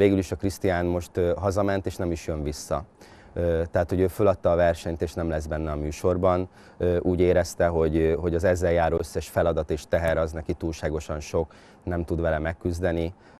Végül is a Krisztián most hazament, és nem is jön vissza. Tehát, hogy ő föladta a versenyt, és nem lesz benne a műsorban. Úgy érezte, hogy, hogy az ezzel járó összes feladat és teher az neki túlságosan sok, nem tud vele megküzdeni.